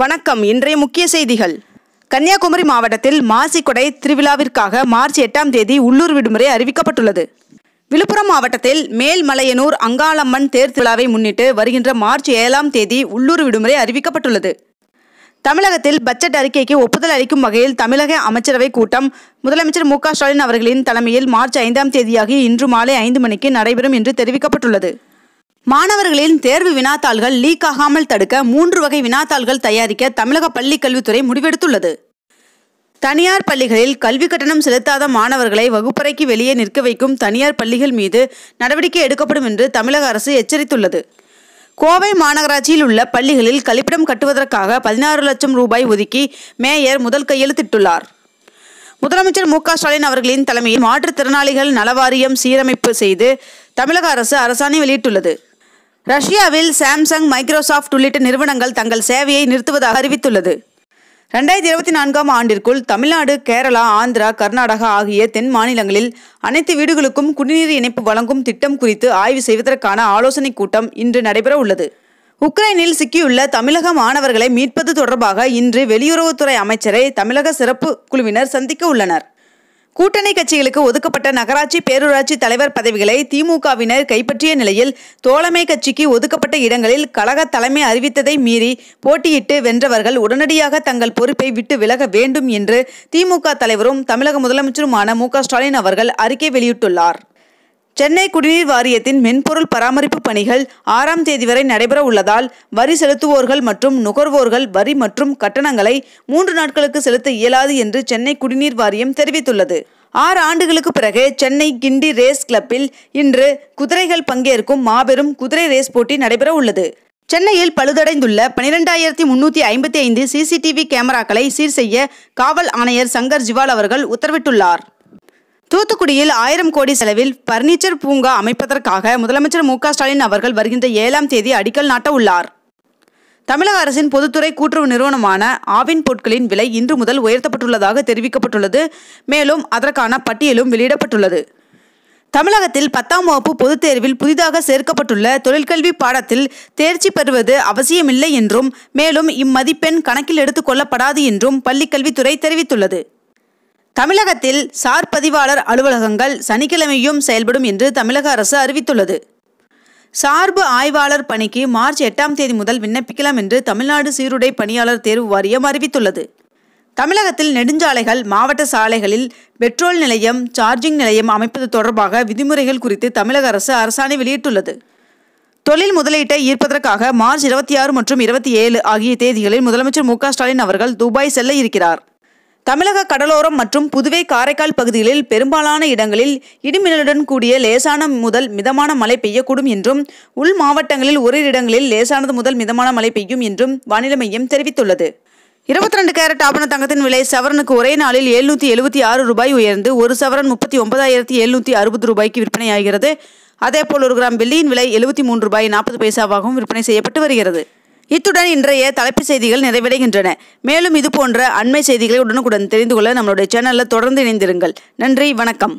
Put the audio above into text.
வணக்கம் இன்றைய முக்கிய செய்திகள் கன்னியாகுமரி மாவட்டத்தில் மாசிக்கொடை திருவிழாவிற்காக மார்ச் எட்டாம் தேதி உள்ளூர் விடுமுறை அறிவிக்கப்பட்டுள்ளது விழுப்புரம் மாவட்டத்தில் மேல்மலையனூர் அங்காளம்மன் தேர் திருவிழாவை முன்னிட்டு வருகின்ற மார்ச் ஏழாம் தேதி உள்ளூர் விடுமுறை அறிவிக்கப்பட்டுள்ளது தமிழகத்தில் பட்ஜெட் அறிக்கைக்கு ஒப்புதல் அளிக்கும் வகையில் தமிழக அமைச்சரவை கூட்டம் முதலமைச்சர் மு ஸ்டாலின் அவர்களின் தலைமையில் மார்ச் ஐந்தாம் தேதியாகி இன்று மாலை ஐந்து மணிக்கு நடைபெறும் என்று தெரிவிக்கப்பட்டுள்ளது மாணவர்களின் தேர்வு வினாத்தாள்கள் லீக் ஆகாமல் தடுக்க மூன்று வகை வினாத்தாள்கள் தயாரிக்க தமிழக பள்ளிக் கல்வித்துறை முடிவெடுத்துள்ளது தனியார் பள்ளிகளில் கல்வி கட்டணம் செலுத்தாத மாணவர்களை வகுப்பறைக்கு வெளியே நிற்க வைக்கும் தனியார் பள்ளிகள் மீது நடவடிக்கை எடுக்கப்படும் என்று தமிழக அரசு எச்சரித்துள்ளது கோவை மாநகராட்சியில் உள்ள பள்ளிகளில் கழிப்பிடம் கட்டுவதற்காக பதினாறு லட்சம் ரூபாய் ஒதுக்கி மேயர் முதல் கையெழுத்திட்டுள்ளார் முதலமைச்சர் மு ஸ்டாலின் அவர்களின் தலைமையில் மாற்றுத்திறனாளிகள் நலவாரியம் சீரமைப்பு செய்து தமிழக அரசு அரசாணை வெளியிட்டுள்ளது ரஷ்யாவில் சாம்சங் மைக்ரோசாஃப்ட் உள்ளிட்ட நிறுவனங்கள் தங்கள் சேவையை நிறுத்துவதாக அறிவித்துள்ளது ரெண்டாயிரத்தி இருபத்தி நான்காம் ஆண்டிற்குள் தமிழ்நாடு கேரளா ஆந்திரா கர்நாடகா ஆகிய தென் மாநிலங்களில் அனைத்து வீடுகளுக்கும் குடிநீர் இணைப்பு வழங்கும் திட்டம் குறித்து ஆய்வு செய்வதற்கான ஆலோசனைக் கூட்டம் இன்று நடைபெற உள்ளது உக்ரைனில் சிக்கியுள்ள தமிழக மாணவர்களை மீட்பது தொடர்பாக இன்று வெளியுறவுத்துறை அமைச்சரை தமிழக சிறப்பு குழுவினர் சந்திக்க உள்ளனர் கூட்டணி கட்சிகளுக்கு ஒதுக்கப்பட்ட நகராட்சி பேரூராட்சி தலைவர் பதவிகளை திமுகவினர் கைப்பற்றிய நிலையில் தோழமை கட்சிக்கு ஒதுக்கப்பட்ட இடங்களில் கழக தலைமை அறிவித்ததை மீறி போட்டியிட்டு வென்றவர்கள் உடனடியாக தங்கள் பொறுப்பை விட்டு விலக வேண்டும் என்று திமுக தலைவரும் தமிழக முதலமைச்சருமான மு ஸ்டாலின் அவர்கள் அறிக்கை வெளியிட்டுள்ளார் சென்னை குடிநீர் வாரியத்தின் மென்பொருள் பராமரிப்பு பணிகள் ஆறாம் தேதி வரை நடைபெற உள்ளதால் வரி செலுத்துவோர்கள் மற்றும் நுகர்வோர்கள் வரி மற்றும் கட்டணங்களை மூன்று நாட்களுக்கு செலுத்த இயலாது என்று சென்னை குடிநீர் வாரியம் தெரிவித்துள்ளது ஆறு ஆண்டுகளுக்கு பிறகு சென்னை கிண்டி ரேஸ் கிளப்பில் இன்று குதிரைகள் பங்கேற்கும் மாபெரும் குதிரை ரேஸ் போட்டி நடைபெற உள்ளது சென்னையில் பழுதடைந்துள்ள பனிரெண்டாயிரத்தி முன்னூற்றி ஐம்பத்தி ஐந்து சிசிடிவி கேமராக்களை சீர் செய்ய காவல் ஆணையர் சங்கர் ஜிவால் அவர்கள் உத்தரவிட்டுள்ளார் தூத்துக்குடியில் ஆயிரம் கோடி செலவில் பர்னிச்சர் பூங்கா அமைப்பதற்காக முதலமைச்சர் மு ஸ்டாலின் அவர்கள் வருகின்ற ஏழாம் தேதி அடிக்கல் நாட்ட உள்ளார் தமிழக அரசின் பொதுத்துறை கூட்டுறவு நிறுவனமான ஆவின் பொருட்களின் விலை இன்று முதல் உயர்த்தப்பட்டுள்ளதாக தெரிவிக்கப்பட்டுள்ளது மேலும் அதற்கான பட்டியலும் வெளியிடப்பட்டுள்ளது தமிழகத்தில் பத்தாம் வகுப்பு பொதுத் தேர்வில் புதிதாக சேர்க்கப்பட்டுள்ள தொழிற்கல்வி பாடத்தில் தேர்ச்சி பெறுவது அவசியமில்லை என்றும் மேலும் இம்மதிப்பெண் கணக்கில் எடுத்துக்கொள்ளப்படாது என்றும் பள்ளிக்கல்வித்துறை தெரிவித்துள்ளது தமிழகத்தில் சார் பதிவாளர் அலுவலகங்கள் சனிக்கிழமையும் செயல்படும் என்று தமிழக அரசு அறிவித்துள்ளது சார்பு ஆய்வாளர் பணிக்கு மார்ச் எட்டாம் தேதி முதல் விண்ணப்பிக்கலாம் என்று தமிழ்நாடு சீருடை பணியாளர் தேர்வு வாரியம் அறிவித்துள்ளது தமிழகத்தில் நெடுஞ்சாலைகள் மாவட்ட சாலைகளில் பெட்ரோல் நிலையம் சார்ஜிங் நிலையம் அமைப்பது தொடர்பாக விதிமுறைகள் குறித்து தமிழக அரசு அரசாணை வெளியிட்டுள்ளது தொழில் முதலீட்டை ஈர்ப்பதற்காக மார்ச் இருபத்தி ஆறு மற்றும் இருபத்தி ஏழு ஆகிய தேதிகளில் முதலமைச்சர் மு ஸ்டாலின் அவர்கள் துபாய் செல்ல இருக்கிறார் தமிழக கடலோரம் மற்றும் புதுவை காரைக்கால் பகுதிகளில் பெரும்பாலான இடங்களில் இடிமின்னலுடன் கூடிய லேசான முதல் மிதமான மழை பெய்யக்கூடும் என்றும் உள் மாவட்டங்களில் ஓரிரு இடங்களில் லேசானது முதல் மிதமான மழை பெய்யும் என்றும் வானிலை மையம் தெரிவித்துள்ளது இருபத்தி ரெண்டு கேரட் ஆபண தங்கத்தின் விலை சவரனுக்கு ஒரே நாளில் எழுநூற்றி எழுபத்தி ஆறு ரூபாய் உயர்ந்து ஒரு சவரன் முப்பத்தி ஒன்பதாயிரத்தி எழுநூற்றி அறுபது ரூபாய்க்கு விற்பனையாகிறது அதேபோல் ஒரு கிராம் வெள்ளியின் விலை எழுபத்தி மூன்று ரூபாய் நாற்பது பைசாவாகவும் விற்பனை செய்யப்பட்டு வருகிறது இத்துடன் இன்றைய தலைப்பு செய்திகள் நிறைவடைகின்றன மேலும் இது போன்ற அண்மை செய்திகளை உடனுக்குடன் தெரிந்து கொள்ள நம்மளுடைய சேனலில் தொடர்ந்து இணைந்திருங்கள் நன்றி வணக்கம்